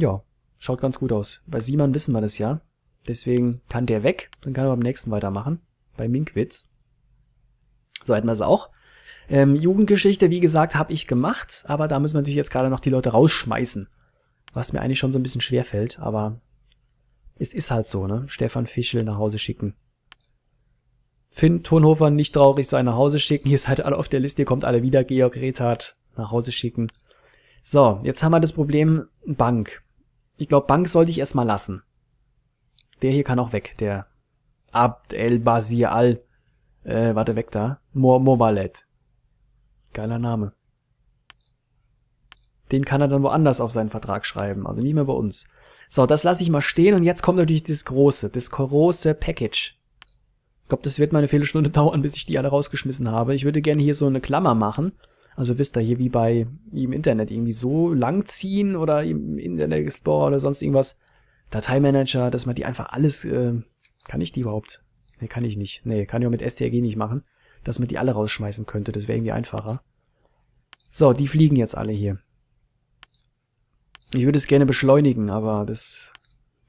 Ja, schaut ganz gut aus. Bei Simon wissen wir das ja. Deswegen kann der weg, dann kann er beim nächsten weitermachen. Bei Minkwitz. So hätten wir es auch. Ähm, Jugendgeschichte, wie gesagt, habe ich gemacht, aber da müssen wir natürlich jetzt gerade noch die Leute rausschmeißen. Was mir eigentlich schon so ein bisschen schwer fällt, aber es ist halt so, ne? Stefan Fischel nach Hause schicken. Finn Tonhofer nicht traurig sein, nach Hause schicken. Ihr seid alle auf der Liste, ihr kommt alle wieder. Georg Rethardt nach Hause schicken. So, jetzt haben wir das Problem Bank. Ich glaube, Bank sollte ich erstmal lassen. Der hier kann auch weg, der Abd el Basir al, äh, warte, weg da, Mo Mobalet. Geiler Name. Den kann er dann woanders auf seinen Vertrag schreiben, also nicht mehr bei uns. So, das lasse ich mal stehen und jetzt kommt natürlich das große, das große Package. Ich glaube, das wird mal eine Viertelstunde dauern, bis ich die alle rausgeschmissen habe. Ich würde gerne hier so eine Klammer machen. Also wisst ihr, hier wie bei im Internet irgendwie so lang ziehen oder im Internet Explorer oder sonst irgendwas. Dateimanager, dass man die einfach alles, äh, kann ich die überhaupt? Nee, kann ich nicht. Nee, kann ich auch mit STRG nicht machen. Dass man die alle rausschmeißen könnte, das wäre irgendwie einfacher. So, die fliegen jetzt alle hier. Ich würde es gerne beschleunigen, aber das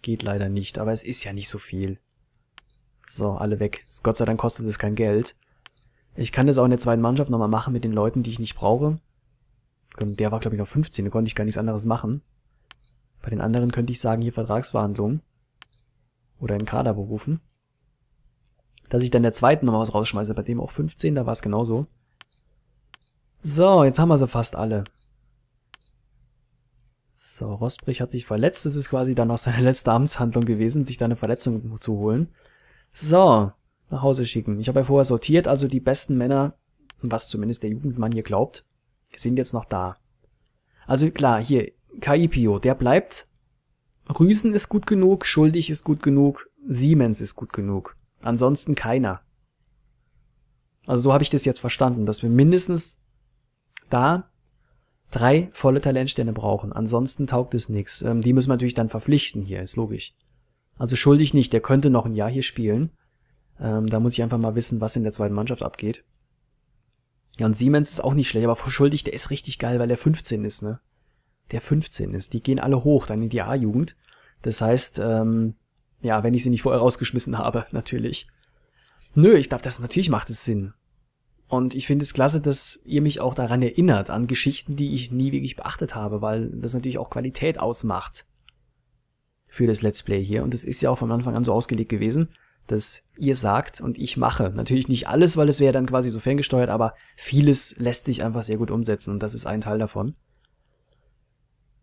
geht leider nicht. Aber es ist ja nicht so viel. So, alle weg. Gott sei Dank kostet es kein Geld. Ich kann das auch in der zweiten Mannschaft nochmal machen mit den Leuten, die ich nicht brauche. Der war, glaube ich, noch 15, da konnte ich gar nichts anderes machen. Bei den anderen könnte ich sagen, hier Vertragsverhandlungen. Oder in Kader berufen. Dass ich dann der zweiten nochmal was rausschmeiße. Bei dem auch 15, da war es genauso. So, jetzt haben wir sie fast alle. So, Rosbrich hat sich verletzt. Das ist quasi dann auch seine letzte Amtshandlung gewesen, sich da eine Verletzung zu holen. So, nach Hause schicken. Ich habe ja vorher sortiert, also die besten Männer, was zumindest der Jugendmann hier glaubt, sind jetzt noch da. Also klar, hier, Kaipio, der bleibt. Rüsen ist gut genug, Schuldig ist gut genug, Siemens ist gut genug. Ansonsten keiner. Also so habe ich das jetzt verstanden, dass wir mindestens da drei volle Talentsterne brauchen. Ansonsten taugt es nichts. Ähm, die müssen wir natürlich dann verpflichten hier, ist logisch. Also schuldig nicht, der könnte noch ein Jahr hier spielen. Ähm, da muss ich einfach mal wissen, was in der zweiten Mannschaft abgeht. Ja, und Siemens ist auch nicht schlecht, aber verschuldigt, der ist richtig geil, weil er 15 ist, ne? Der 15 ist. Die gehen alle hoch, dann in die A-Jugend. Das heißt, ähm, ja, wenn ich sie nicht vorher rausgeschmissen habe, natürlich. Nö, ich glaube, das natürlich macht es Sinn. Und ich finde es klasse, dass ihr mich auch daran erinnert, an Geschichten, die ich nie wirklich beachtet habe, weil das natürlich auch Qualität ausmacht für das Let's Play hier. Und das ist ja auch von Anfang an so ausgelegt gewesen dass ihr sagt und ich mache. Natürlich nicht alles, weil es wäre dann quasi so ferngesteuert, aber vieles lässt sich einfach sehr gut umsetzen und das ist ein Teil davon.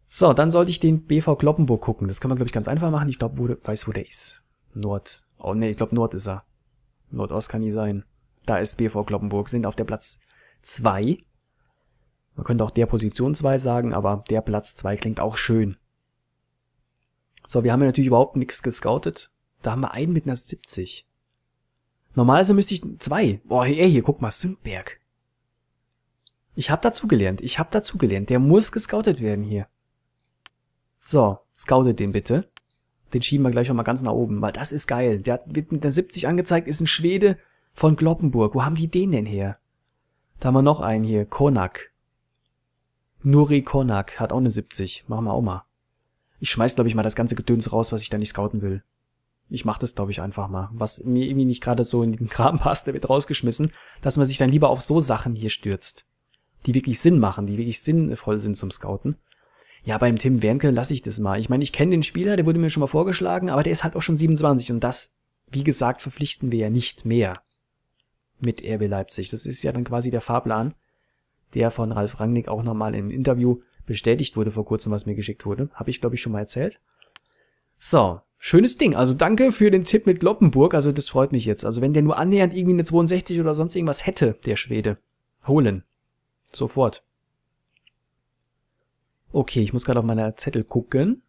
So, dann sollte ich den BV Kloppenburg gucken. Das kann man, glaube ich, ganz einfach machen. Ich glaube, wo, weiß, wo der ist. Nord. Oh, nee, ich glaube, Nord ist er. Nordost kann nie sein. Da ist BV Kloppenburg, sind auf der Platz 2. Man könnte auch der Position 2 sagen, aber der Platz 2 klingt auch schön. So, wir haben ja natürlich überhaupt nichts gescoutet. Da haben wir einen mit einer 70. Normalerweise müsste ich zwei. Boah, hey, hier, guck mal, Sündberg. Ich hab dazugelernt, ich hab dazugelernt. Der muss gescoutet werden hier. So, scoutet den bitte. Den schieben wir gleich nochmal ganz nach oben, weil das ist geil. Der wird mit einer 70 angezeigt, ist ein Schwede von Gloppenburg. Wo haben die den denn her? Da haben wir noch einen hier, Konak. Nuri Konak hat auch eine 70. Machen wir auch mal. Ich schmeiß, glaube ich, mal das ganze Gedöns raus, was ich da nicht scouten will ich mache das, glaube ich, einfach mal. Was mir irgendwie nicht gerade so in den Kram passt, der wird rausgeschmissen, dass man sich dann lieber auf so Sachen hier stürzt, die wirklich Sinn machen, die wirklich sinnvoll sind zum Scouten. Ja, beim Tim Wernke lasse ich das mal. Ich meine, ich kenne den Spieler, der wurde mir schon mal vorgeschlagen, aber der ist halt auch schon 27 und das, wie gesagt, verpflichten wir ja nicht mehr mit RB Leipzig. Das ist ja dann quasi der Fahrplan, der von Ralf Rangnick auch nochmal im Interview bestätigt wurde vor kurzem, was mir geschickt wurde. Habe ich, glaube ich, schon mal erzählt. So, schönes Ding. Also danke für den Tipp mit Loppenburg. Also das freut mich jetzt. Also wenn der nur annähernd irgendwie eine 62 oder sonst irgendwas hätte, der Schwede, holen. Sofort. Okay, ich muss gerade auf meine Zettel gucken.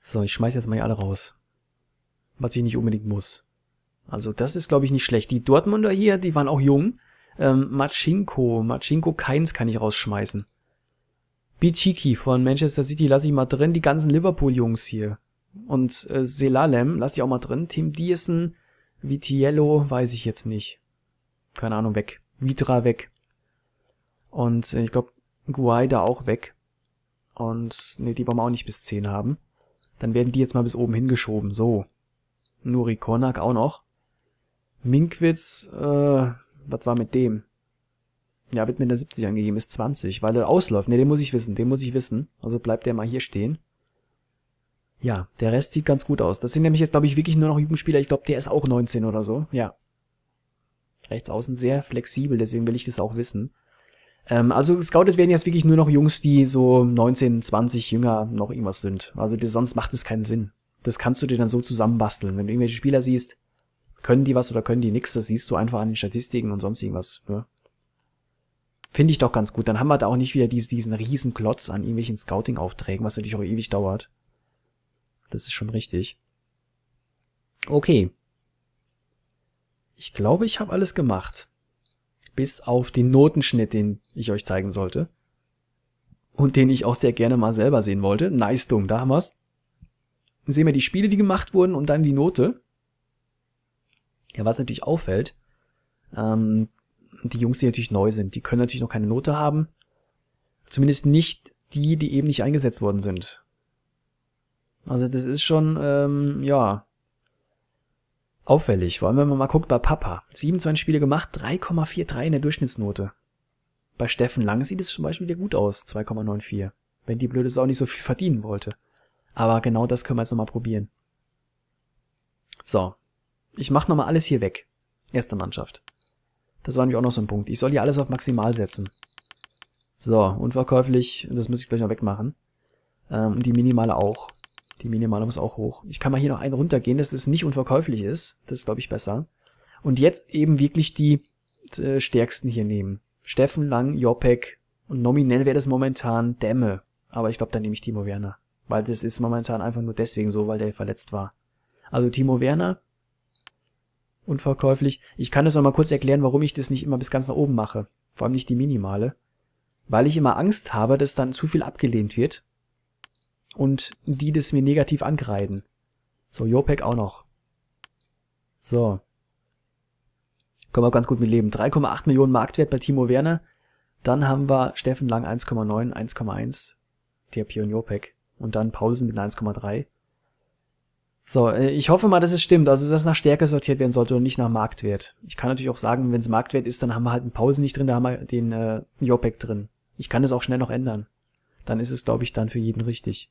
So, ich schmeiß jetzt mal hier alle raus. Was ich nicht unbedingt muss. Also das ist, glaube ich, nicht schlecht. Die Dortmunder hier, die waren auch jung. Ähm, Machinko, Machinko Keins kann ich rausschmeißen. Bichiki von Manchester City lasse ich mal drin. Die ganzen Liverpool-Jungs hier und äh, Selalem, lass ich auch mal drin. Tim Dearson, Vitiello, weiß ich jetzt nicht. Keine Ahnung, weg. Vitra weg. Und äh, ich glaube, Guaida auch weg. Und nee, die wollen wir auch nicht bis 10 haben. Dann werden die jetzt mal bis oben hingeschoben. So. Nuri Kornak auch noch. Minkwitz, äh, was war mit dem? Ja, wird mit der 70 angegeben, ist 20, weil er ausläuft. Ne, den muss ich wissen, den muss ich wissen. Also bleibt der mal hier stehen. Ja, der Rest sieht ganz gut aus. Das sind nämlich jetzt, glaube ich, wirklich nur noch Jugendspieler. Ich glaube, der ist auch 19 oder so. Ja. Rechts außen sehr flexibel, deswegen will ich das auch wissen. Ähm, also gescoutet werden jetzt wirklich nur noch Jungs, die so 19, 20 jünger noch irgendwas sind. Also das, sonst macht es keinen Sinn. Das kannst du dir dann so zusammenbasteln. Wenn du irgendwelche Spieler siehst, können die was oder können die nix, das siehst du einfach an den Statistiken und sonst irgendwas. Ne? Finde ich doch ganz gut. Dann haben wir da auch nicht wieder diesen, diesen riesen Klotz an irgendwelchen Scouting-Aufträgen, was natürlich auch ewig dauert. Das ist schon richtig. Okay. Ich glaube, ich habe alles gemacht. Bis auf den Notenschnitt, den ich euch zeigen sollte. Und den ich auch sehr gerne mal selber sehen wollte. Nice dumm, da haben wir's. Dann sehen wir die Spiele, die gemacht wurden und dann die Note. Ja, was natürlich auffällt, ähm, die Jungs, die natürlich neu sind, die können natürlich noch keine Note haben. Zumindest nicht die, die eben nicht eingesetzt worden sind. Also das ist schon, ähm, ja, auffällig. Vor allem, wenn man mal guckt bei Papa. 27 Spiele gemacht, 3,43 in der Durchschnittsnote. Bei Steffen Lange sieht es zum Beispiel wieder gut aus, 2,94. Wenn die Blöde Sau nicht so viel verdienen wollte. Aber genau das können wir jetzt nochmal probieren. So. Ich mache nochmal alles hier weg. Erste Mannschaft. Das war nämlich auch noch so ein Punkt. Ich soll hier alles auf maximal setzen. So, unverkäuflich, das muss ich gleich noch wegmachen. Ähm, die Minimale auch. Die Minimale muss auch hoch. Ich kann mal hier noch einen runtergehen, dass es nicht unverkäuflich ist. Das ist, glaube ich, besser. Und jetzt eben wirklich die äh, stärksten hier nehmen. Steffen Lang, Jopek und nominell wäre das momentan Dämme. Aber ich glaube, dann nehme ich Timo Werner. Weil das ist momentan einfach nur deswegen so, weil der verletzt war. Also Timo Werner, unverkäuflich. Ich kann das nochmal kurz erklären, warum ich das nicht immer bis ganz nach oben mache. Vor allem nicht die Minimale. Weil ich immer Angst habe, dass dann zu viel abgelehnt wird und die das mir negativ ankreiden. So, JOPEC auch noch. So. Können wir ganz gut mit leben. 3,8 Millionen Marktwert bei Timo Werner. Dann haben wir Steffen Lang 1,9, 1,1, der Pion JOPEC. Und dann Paulsen mit 1,3. So, äh, ich hoffe mal, dass es stimmt, also dass nach Stärke sortiert werden sollte und nicht nach Marktwert. Ich kann natürlich auch sagen, wenn es Marktwert ist, dann haben wir halt einen Pausen nicht drin, da haben wir den äh, JOPEC drin. Ich kann es auch schnell noch ändern. Dann ist es, glaube ich, dann für jeden richtig.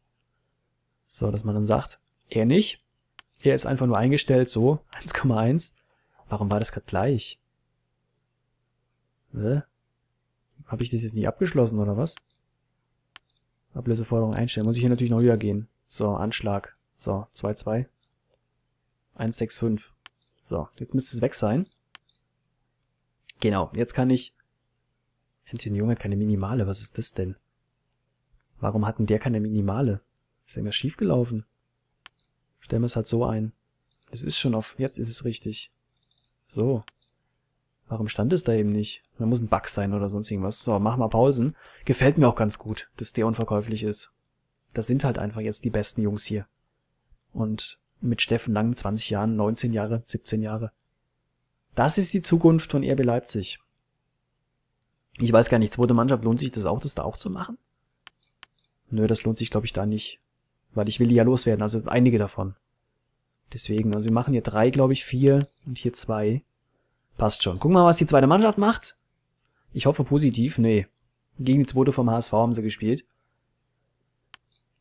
So, dass man dann sagt, er nicht. Er ist einfach nur eingestellt, so, 1,1. Warum war das gerade gleich? Hä? Habe ich das jetzt nicht abgeschlossen, oder was? Ablöseforderung einstellen. Muss ich hier natürlich noch höher gehen. So, Anschlag. So, 2,2. 1,65. So, jetzt müsste es weg sein. Genau, jetzt kann ich... Anthony Jung hat keine Minimale, was ist das denn? Warum hatten der keine Minimale? Ist irgendwas schiefgelaufen? Stellen wir es halt so ein. Es ist schon auf... Jetzt ist es richtig. So. Warum stand es da eben nicht? Da muss ein Bug sein oder sonst irgendwas. So, mach mal Pausen. Gefällt mir auch ganz gut, dass der unverkäuflich ist. Das sind halt einfach jetzt die besten Jungs hier. Und mit Steffen Lang 20 Jahren, 19 Jahre, 17 Jahre. Das ist die Zukunft von RB Leipzig. Ich weiß gar nicht, zweite Mannschaft, lohnt sich das auch, das da auch zu machen? Nö, das lohnt sich, glaube ich, da nicht. Weil ich will die ja loswerden, also einige davon. Deswegen, also wir machen hier drei, glaube ich, vier und hier zwei. Passt schon. Gucken wir mal, was die zweite Mannschaft macht. Ich hoffe positiv. Nee. Gegen die zweite vom HSV haben sie gespielt.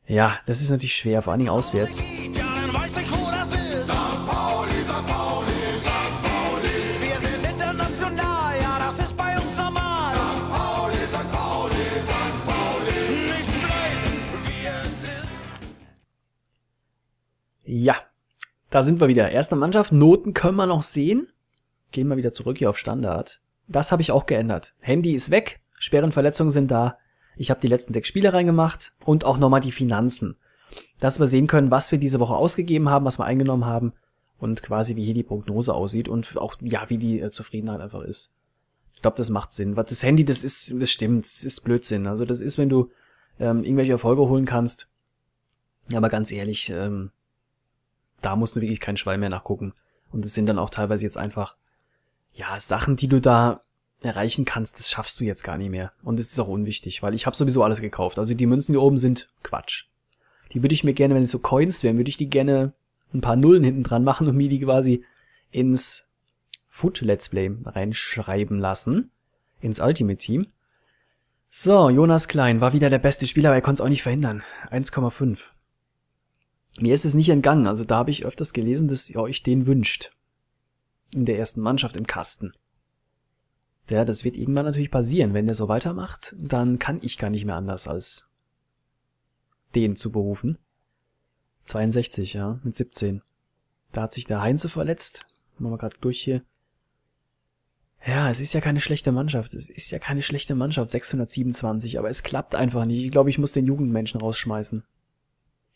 Ja, das ist natürlich schwer, vor allen Dingen auswärts. Ja, da sind wir wieder. Erste Mannschaft, Noten können wir noch sehen. Gehen wir wieder zurück hier auf Standard. Das habe ich auch geändert. Handy ist weg, Sperrenverletzungen sind da. Ich habe die letzten sechs Spiele reingemacht und auch nochmal die Finanzen. Dass wir sehen können, was wir diese Woche ausgegeben haben, was wir eingenommen haben und quasi wie hier die Prognose aussieht und auch ja, wie die äh, Zufriedenheit einfach ist. Ich glaube, das macht Sinn. Das Handy, das ist, das stimmt, das ist Blödsinn. Also das ist, wenn du ähm, irgendwelche Erfolge holen kannst. Aber ganz ehrlich, ähm, da musst du wirklich keinen Schwall mehr nachgucken. Und es sind dann auch teilweise jetzt einfach, ja, Sachen, die du da erreichen kannst, das schaffst du jetzt gar nicht mehr. Und es ist auch unwichtig, weil ich habe sowieso alles gekauft. Also die Münzen hier oben sind Quatsch. Die würde ich mir gerne, wenn es so Coins wären, würde ich die gerne ein paar Nullen hinten dran machen und mir die quasi ins Food Let's Play reinschreiben lassen. Ins Ultimate Team. So, Jonas Klein war wieder der beste Spieler, aber er konnte es auch nicht verhindern. 1,5. Mir ist es nicht entgangen, also da habe ich öfters gelesen, dass ihr euch den wünscht. In der ersten Mannschaft im Kasten. Ja, das wird irgendwann natürlich passieren. Wenn der so weitermacht, dann kann ich gar nicht mehr anders als den zu berufen. 62, ja, mit 17. Da hat sich der Heinze verletzt. Machen wir gerade durch hier. Ja, es ist ja keine schlechte Mannschaft. Es ist ja keine schlechte Mannschaft, 627, aber es klappt einfach nicht. Ich glaube, ich muss den Jugendmenschen rausschmeißen.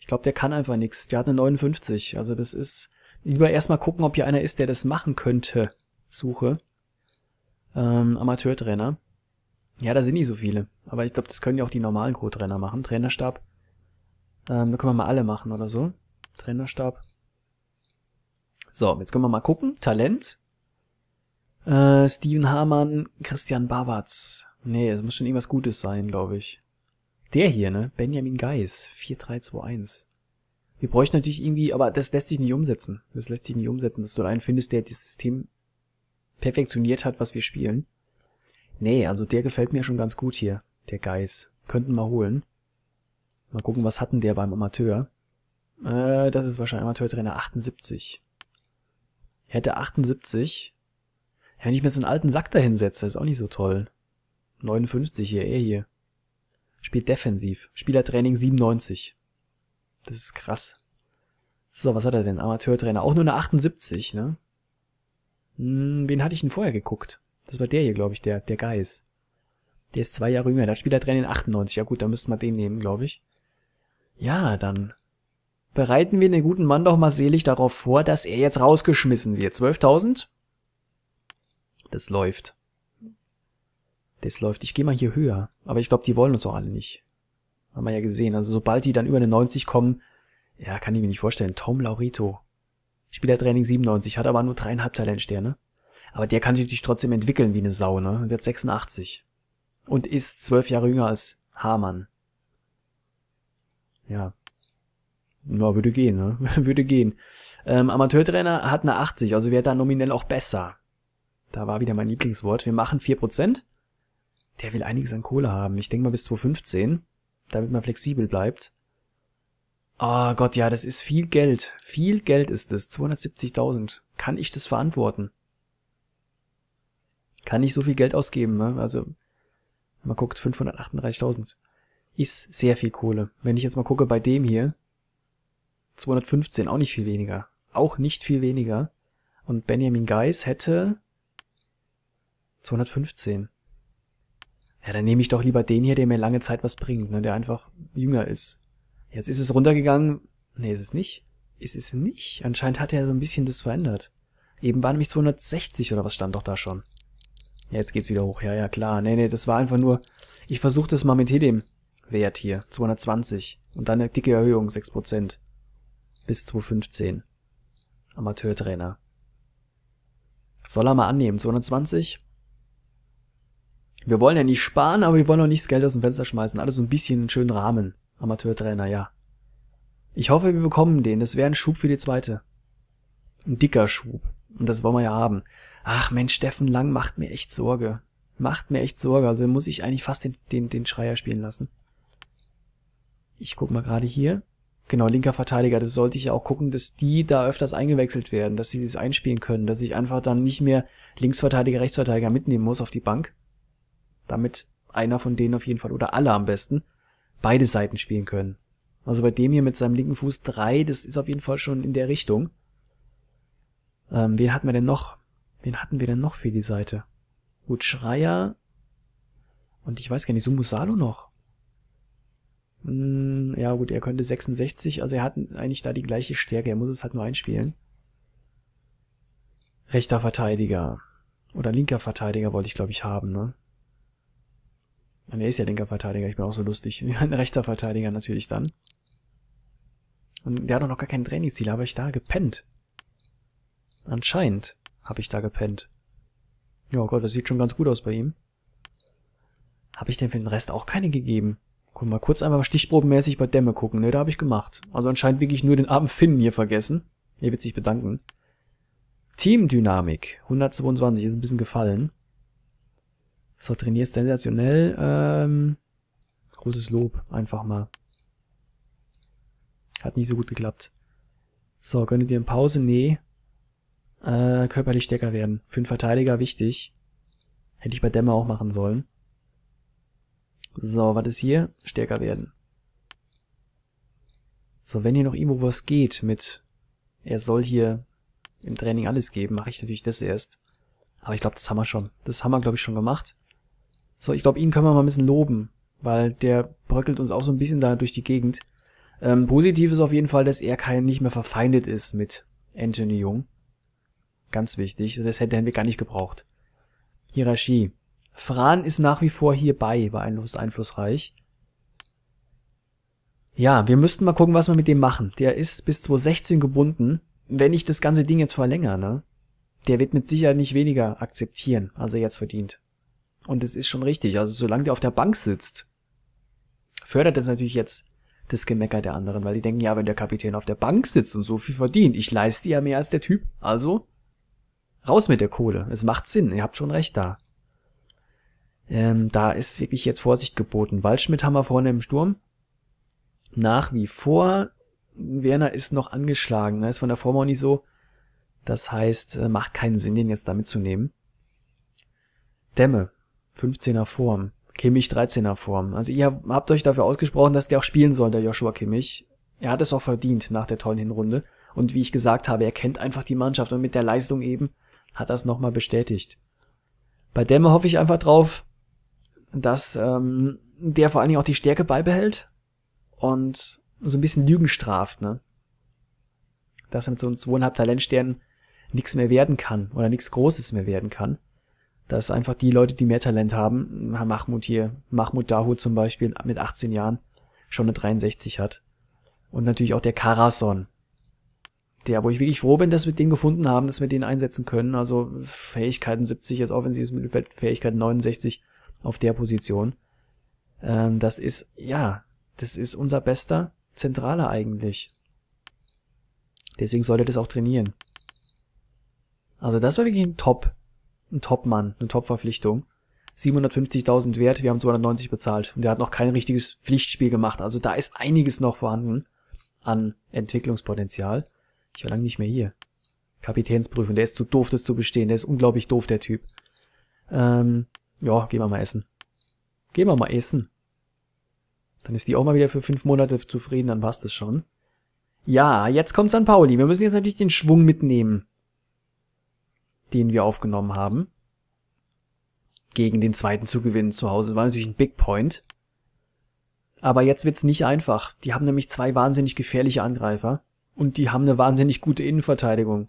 Ich glaube, der kann einfach nichts. Der hat eine 59. Also das ist... Lieber erstmal gucken, ob hier einer ist, der das machen könnte. Suche. Ähm, Amateurtrainer. Ja, da sind nicht so viele. Aber ich glaube, das können ja auch die normalen Co-Trainer machen. Trainerstab. Ähm, da können wir mal alle machen oder so. Trainerstab. So, jetzt können wir mal gucken. Talent. Äh, Steven Hamann, Christian Babatz. Nee, es muss schon irgendwas Gutes sein, glaube ich. Der hier, ne? Benjamin Geis, 4321. Wir bräuchten natürlich irgendwie, aber das lässt sich nicht umsetzen. Das lässt sich nicht umsetzen, dass du da einen findest, der das System perfektioniert hat, was wir spielen. Nee, also der gefällt mir schon ganz gut hier, der Geis. Könnten wir holen. Mal gucken, was hatten der beim Amateur? Äh, das ist wahrscheinlich Amateurtrainer 78. Hätte 78. wenn ich mir so einen alten Sack dahinsetze, ist auch nicht so toll. 59 hier, er hier. Spielt defensiv. Spielertraining 97. Das ist krass. So, was hat er denn? Amateurtrainer. Auch nur eine 78, ne? Hm, wen hatte ich denn vorher geguckt? Das war der hier, glaube ich, der, der Geis. Der ist zwei Jahre jünger. Der hat Spielertraining 98. Ja gut, dann müssten wir den nehmen, glaube ich. Ja, dann bereiten wir den guten Mann doch mal selig darauf vor, dass er jetzt rausgeschmissen wird. 12.000? Das läuft. Das läuft. Ich gehe mal hier höher. Aber ich glaube, die wollen uns auch alle nicht. Haben wir ja gesehen. Also sobald die dann über eine 90 kommen, ja, kann ich mir nicht vorstellen. Tom Laurito. Spielertraining 97, hat aber nur dreieinhalb Talentsterne. Aber der kann sich natürlich trotzdem entwickeln wie eine Sau, ne? Wird 86. Und ist zwölf Jahre jünger als Hamann. Ja. Na, würde gehen, ne? würde gehen. Ähm, Amateurtrainer hat eine 80, also wäre da nominell auch besser. Da war wieder mein Lieblingswort. Wir machen 4%. Der will einiges an Kohle haben. Ich denke mal bis 2015, damit man flexibel bleibt. Oh Gott, ja, das ist viel Geld. Viel Geld ist es. 270.000. Kann ich das verantworten? Kann ich so viel Geld ausgeben, ne? Also, man guckt, 538.000. Ist sehr viel Kohle. Wenn ich jetzt mal gucke bei dem hier, 215, auch nicht viel weniger. Auch nicht viel weniger. Und Benjamin Geis hätte 215 ja, dann nehme ich doch lieber den hier, der mir lange Zeit was bringt, ne, der einfach jünger ist. Jetzt ist es runtergegangen. Nee, ist es nicht. Ist es nicht. Anscheinend hat er so ein bisschen das verändert. Eben war nämlich 260 oder was stand doch da schon. Ja, jetzt geht's wieder hoch. Ja, ja, klar. Nee, nee, das war einfach nur... Ich versuche das mal mit dem Wert hier. 220. Und dann eine dicke Erhöhung, 6%. Bis 215. Amateurtrainer. Soll er mal annehmen. 220? wir wollen ja nicht sparen, aber wir wollen auch nicht das Geld aus dem Fenster schmeißen. Alles so ein bisschen einen schönen Rahmen. Amateurtrainer, ja. Ich hoffe, wir bekommen den. Das wäre ein Schub für die zweite. Ein dicker Schub. Und das wollen wir ja haben. Ach Mensch, Steffen Lang macht mir echt Sorge. Macht mir echt Sorge. Also muss ich eigentlich fast den, den, den Schreier spielen lassen. Ich guck mal gerade hier. Genau, linker Verteidiger, das sollte ich ja auch gucken, dass die da öfters eingewechselt werden, dass sie das einspielen können, dass ich einfach dann nicht mehr Linksverteidiger, Rechtsverteidiger mitnehmen muss auf die Bank, damit einer von denen auf jeden Fall oder alle am besten beide Seiten spielen können. Also bei dem hier mit seinem linken Fuß 3, das ist auf jeden Fall schon in der Richtung. Ähm, wen hatten wir denn noch? Wen hatten wir denn noch für die Seite? Gut, Schreier. Und ich weiß gar nicht, Sumusalo noch. Hm, ja gut, er könnte 66, also er hat eigentlich da die gleiche Stärke, er muss es halt nur einspielen. Rechter Verteidiger. Oder linker Verteidiger wollte ich, glaube ich, haben, ne? Ne, ist ja linker Verteidiger, ich bin auch so lustig. Ein rechter Verteidiger natürlich dann. Und der hat auch noch gar kein Trainingsziel, habe ich da gepennt. Anscheinend habe ich da gepennt. Ja oh Gott, das sieht schon ganz gut aus bei ihm. Habe ich denn für den Rest auch keine gegeben? Guck mal, kurz einfach stichprobenmäßig bei Dämme gucken. Ne, da habe ich gemacht. Also anscheinend wirklich nur den armen Finnen hier vergessen. Er wird sich bedanken. Teamdynamik. 122 ist ein bisschen gefallen. So trainierst sensationell. Ähm, großes Lob, einfach mal. Hat nicht so gut geklappt. So, könntet ihr in Pause? Nee. Äh, körperlich stärker werden. Für einen Verteidiger wichtig. Hätte ich bei Dämmer auch machen sollen. So, was ist hier? Stärker werden. So, wenn hier noch irgendwo was geht mit, er soll hier im Training alles geben, mache ich natürlich das erst. Aber ich glaube, das haben wir schon. Das haben wir, glaube ich, schon gemacht. So, ich glaube, ihn können wir mal ein bisschen loben, weil der bröckelt uns auch so ein bisschen da durch die Gegend. Ähm, positiv ist auf jeden Fall, dass er kein nicht mehr verfeindet ist mit Anthony Jung. Ganz wichtig. Das hätten wir gar nicht gebraucht. Hierarchie. Fran ist nach wie vor hierbei, beeinflusst einflussreich. Ja, wir müssten mal gucken, was wir mit dem machen. Der ist bis 2016 gebunden. Wenn ich das ganze Ding jetzt verlängere, ne? Der wird mit Sicherheit nicht weniger akzeptieren, als er jetzt verdient. Und es ist schon richtig. Also solange der auf der Bank sitzt, fördert das natürlich jetzt das Gemecker der anderen, weil die denken, ja, wenn der Kapitän auf der Bank sitzt und so viel verdient, ich leiste ja mehr als der Typ, also raus mit der Kohle. Es macht Sinn, ihr habt schon recht da. Ähm, da ist wirklich jetzt Vorsicht geboten. Waldschmidt haben wir vorne im Sturm. Nach wie vor, Werner ist noch angeschlagen, ist von der Form auch nicht so. Das heißt, äh, macht keinen Sinn, den jetzt damit zu nehmen. Dämme, 15er Form. Kimmich 13er Form. Also ihr habt euch dafür ausgesprochen, dass der auch spielen soll, der Joshua Kimmich. Er hat es auch verdient nach der tollen Hinrunde. Und wie ich gesagt habe, er kennt einfach die Mannschaft und mit der Leistung eben hat das nochmal bestätigt. Bei Dämme hoffe ich einfach drauf, dass ähm, der vor allen Dingen auch die Stärke beibehält und so ein bisschen Lügen straft, ne? Dass er mit so einem zweieinhalb Talentstern nichts mehr werden kann oder nichts Großes mehr werden kann dass einfach die Leute, die mehr Talent haben, Mahmoud hier, Mahmoud Dahoud zum Beispiel mit 18 Jahren, schon eine 63 hat. Und natürlich auch der Karason, der, wo ich wirklich froh bin, dass wir den gefunden haben, dass wir den einsetzen können. Also Fähigkeiten 70, jetzt offensives Mittelfeld, Fähigkeiten 69 auf der Position. Ähm, das ist, ja, das ist unser bester Zentraler eigentlich. Deswegen sollte das auch trainieren. Also das war wirklich ein Top, ein Top-Mann, eine Top-Verpflichtung. 750.000 wert, wir haben 290 bezahlt. Und der hat noch kein richtiges Pflichtspiel gemacht. Also da ist einiges noch vorhanden an Entwicklungspotenzial. Ich war lange nicht mehr hier. Kapitänsprüfung, der ist zu doof, das zu bestehen. Der ist unglaublich doof, der Typ. Ähm, ja, gehen wir mal essen. Gehen wir mal essen. Dann ist die auch mal wieder für fünf Monate zufrieden, dann passt es schon. Ja, jetzt kommt San Pauli. Wir müssen jetzt natürlich den Schwung mitnehmen den wir aufgenommen haben, gegen den zweiten zu gewinnen zu Hause. Das war natürlich ein Big Point. Aber jetzt wird's nicht einfach. Die haben nämlich zwei wahnsinnig gefährliche Angreifer und die haben eine wahnsinnig gute Innenverteidigung.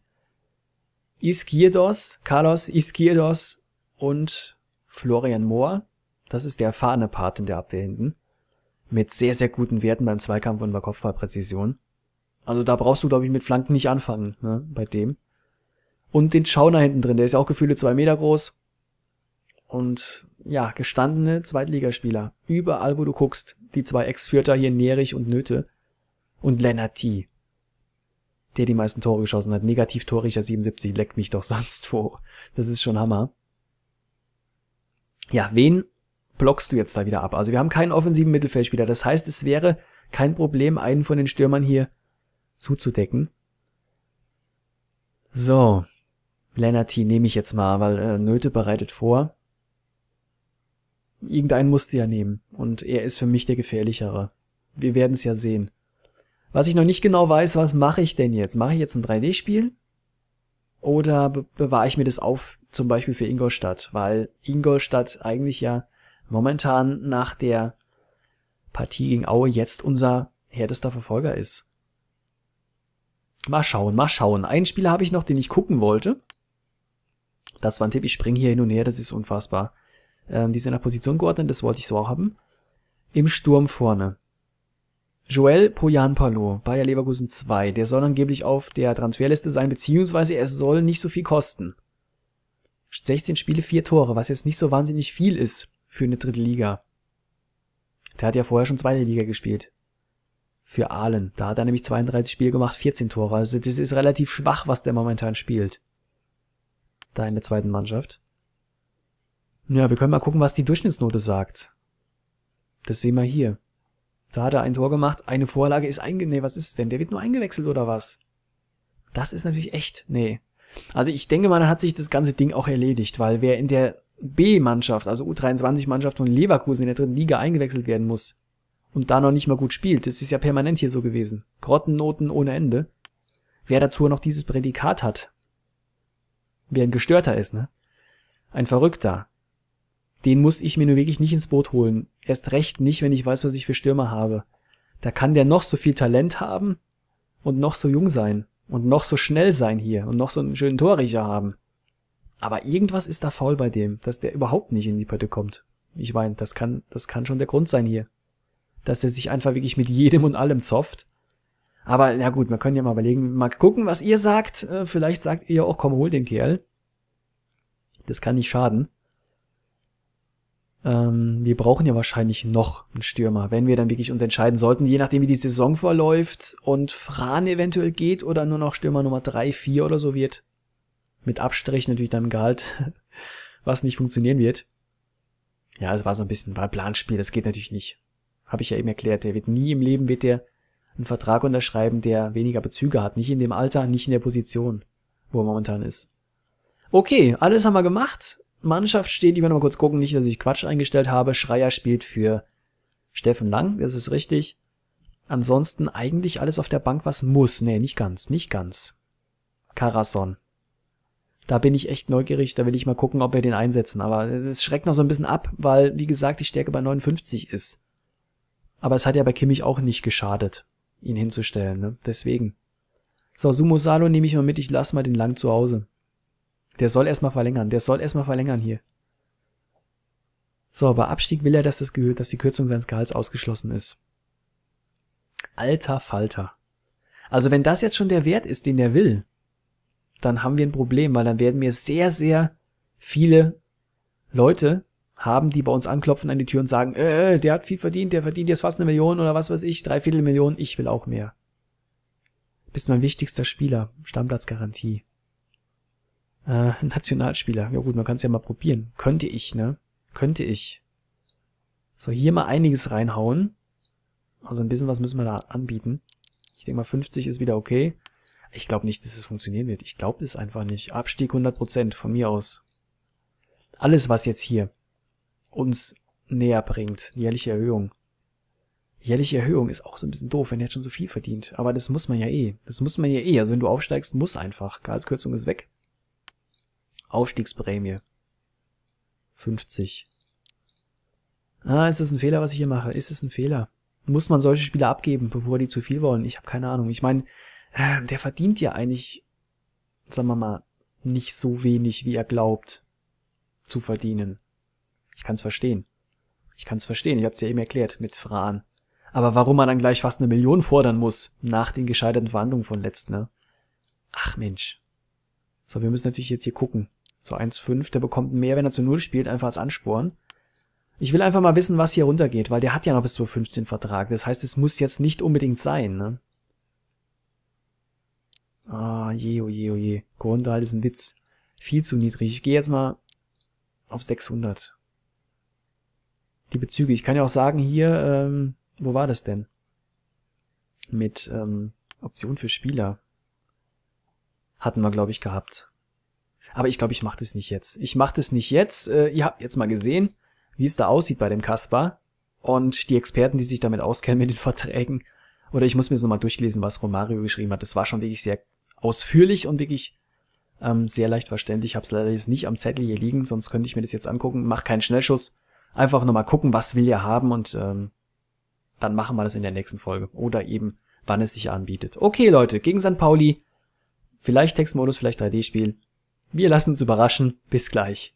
Iskierdos, Carlos Iskierdos und Florian Mohr. Das ist der erfahrene Part in der Abwehr hinten. Mit sehr, sehr guten Werten beim Zweikampf und bei Kopfballpräzision. Also da brauchst du, glaube ich, mit Flanken nicht anfangen, ne, bei dem und den Schauner hinten drin. Der ist auch gefühlt zwei Meter groß. Und ja, gestandene Zweitligaspieler. Überall, wo du guckst, die zwei ex führer hier Nerich und Nöte und Lennart T., der die meisten Tore geschossen hat. Negativ Torrichter 77, leck mich doch sonst wo. Das ist schon Hammer. Ja, wen blockst du jetzt da wieder ab? Also wir haben keinen offensiven Mittelfeldspieler. Das heißt, es wäre kein Problem, einen von den Stürmern hier zuzudecken. So, Lennarty nehme ich jetzt mal, weil äh, Nöte bereitet vor. Irgendeinen musste ja nehmen und er ist für mich der gefährlichere. Wir werden es ja sehen. Was ich noch nicht genau weiß, was mache ich denn jetzt? Mache ich jetzt ein 3D-Spiel? Oder be bewahre ich mir das auf, zum Beispiel für Ingolstadt? Weil Ingolstadt eigentlich ja momentan nach der Partie gegen Aue jetzt unser härtester Verfolger ist. Mal schauen, mal schauen. Einen Spieler habe ich noch, den ich gucken wollte. Das war ein Tipp. Ich springe hier hin und her, das ist unfassbar. Ähm, die sind nach Position geordnet, das wollte ich so auch haben. Im Sturm vorne. Joel Poyanpalo, Bayer Leverkusen 2. Der soll angeblich auf der Transferliste sein, beziehungsweise er soll nicht so viel kosten. 16 Spiele, 4 Tore, was jetzt nicht so wahnsinnig viel ist für eine dritte Liga. Der hat ja vorher schon zweite Liga gespielt. Für Ahlen. Da hat er nämlich 32 Spiele gemacht, 14 Tore. Also das ist relativ schwach, was der momentan spielt da in der zweiten Mannschaft. Ja, wir können mal gucken, was die Durchschnittsnote sagt. Das sehen wir hier. Da hat er ein Tor gemacht, eine Vorlage ist einge... Nee, was ist es denn? Der wird nur eingewechselt oder was? Das ist natürlich echt. Nee. Also ich denke mal, dann hat sich das ganze Ding auch erledigt, weil wer in der B-Mannschaft, also U23-Mannschaft von Leverkusen in der dritten Liga eingewechselt werden muss und da noch nicht mal gut spielt, das ist ja permanent hier so gewesen. Grottennoten ohne Ende. Wer dazu noch dieses Prädikat hat, wer ein Gestörter ist, ne? Ein Verrückter. Den muss ich mir nur wirklich nicht ins Boot holen. Erst recht nicht, wenn ich weiß, was ich für Stürmer habe. Da kann der noch so viel Talent haben und noch so jung sein und noch so schnell sein hier und noch so einen schönen Torriecher haben. Aber irgendwas ist da faul bei dem, dass der überhaupt nicht in die Pötte kommt. Ich meine, das kann, das kann schon der Grund sein hier. Dass er sich einfach wirklich mit jedem und allem zofft aber na gut, wir können ja mal überlegen, mal gucken, was ihr sagt. Äh, vielleicht sagt ihr auch, komm, hol den Kerl. Das kann nicht schaden. Ähm, wir brauchen ja wahrscheinlich noch einen Stürmer, wenn wir dann wirklich uns entscheiden sollten, je nachdem wie die Saison verläuft und Fran eventuell geht oder nur noch Stürmer Nummer 3, 4 oder so wird. Mit Abstrichen natürlich dann im Gehalt, was nicht funktionieren wird. Ja, es war so ein bisschen ein Planspiel, das geht natürlich nicht. Habe ich ja eben erklärt, der wird nie im Leben, wird der einen Vertrag unterschreiben, der weniger Bezüge hat. Nicht in dem Alter, nicht in der Position, wo er momentan ist. Okay, alles haben wir gemacht. Mannschaft steht, ich will noch mal kurz gucken, nicht, dass ich Quatsch eingestellt habe. Schreier spielt für Steffen Lang, das ist richtig. Ansonsten eigentlich alles auf der Bank, was muss. Nee, nicht ganz, nicht ganz. Karasson. Da bin ich echt neugierig, da will ich mal gucken, ob wir den einsetzen. Aber es schreckt noch so ein bisschen ab, weil, wie gesagt, die Stärke bei 59 ist. Aber es hat ja bei Kimmich auch nicht geschadet ihn hinzustellen. Ne? Deswegen. So, Sumo Salo nehme ich mal mit, ich lasse mal den Lang zu Hause. Der soll erstmal verlängern, der soll erstmal verlängern hier. So, bei Abstieg will er, dass, das, gehört, dass die Kürzung seines Gehalts ausgeschlossen ist. Alter Falter. Also wenn das jetzt schon der Wert ist, den er will, dann haben wir ein Problem, weil dann werden mir sehr, sehr viele Leute haben, die bei uns anklopfen an die Tür und sagen, äh, äh, der hat viel verdient, der verdient jetzt fast eine Million oder was weiß ich, dreiviertel Million, ich will auch mehr. Bist mein wichtigster Spieler, Stammplatzgarantie. Äh, Nationalspieler, ja gut, man kann es ja mal probieren. Könnte ich, ne? Könnte ich. So, hier mal einiges reinhauen. Also ein bisschen was müssen wir da anbieten. Ich denke mal, 50 ist wieder okay. Ich glaube nicht, dass es funktionieren wird. Ich glaube es einfach nicht. Abstieg 100% von mir aus. Alles, was jetzt hier uns näher bringt, jährliche Erhöhung. jährliche Erhöhung ist auch so ein bisschen doof, wenn er jetzt schon so viel verdient. Aber das muss man ja eh. Das muss man ja eh. Also wenn du aufsteigst, muss einfach. Gehaltskürzung ist weg. Aufstiegsprämie. 50. Ah, ist das ein Fehler, was ich hier mache? Ist es ein Fehler? Muss man solche Spieler abgeben, bevor die zu viel wollen? Ich habe keine Ahnung. Ich meine, äh, der verdient ja eigentlich, sagen wir mal, nicht so wenig, wie er glaubt, zu verdienen. Ich kann's verstehen. Ich kann's verstehen, ich hab's ja eben erklärt mit Fran. Aber warum man dann gleich fast eine Million fordern muss, nach den gescheiterten Verhandlungen von letzten, ne? Ach Mensch. So, wir müssen natürlich jetzt hier gucken. So 1,5, der bekommt mehr, wenn er zu 0 spielt, einfach als Ansporn. Ich will einfach mal wissen, was hier runtergeht, weil der hat ja noch bis zu 15 Vertrag. Das heißt, es muss jetzt nicht unbedingt sein, ne? Ah, je, oh je, oh je. Grundhalt ist ein Witz. Viel zu niedrig. Ich gehe jetzt mal auf 600 die Bezüge. Ich kann ja auch sagen, hier, ähm, wo war das denn? Mit ähm, Option für Spieler hatten wir, glaube ich, gehabt. Aber ich glaube, ich mache das nicht jetzt. Ich mache das nicht jetzt. Äh, ihr habt jetzt mal gesehen, wie es da aussieht bei dem Kaspar. Und die Experten, die sich damit auskennen mit den Verträgen. Oder ich muss mir so mal durchlesen, was Romario geschrieben hat. Das war schon wirklich sehr ausführlich und wirklich ähm, sehr leicht verständlich. Ich habe es leider jetzt nicht am Zettel hier liegen, sonst könnte ich mir das jetzt angucken. Mach keinen Schnellschuss einfach nochmal gucken, was will ihr haben und ähm, dann machen wir das in der nächsten Folge. Oder eben, wann es sich anbietet. Okay, Leute, gegen St. Pauli. Vielleicht Textmodus, vielleicht 3D-Spiel. Wir lassen uns überraschen. Bis gleich.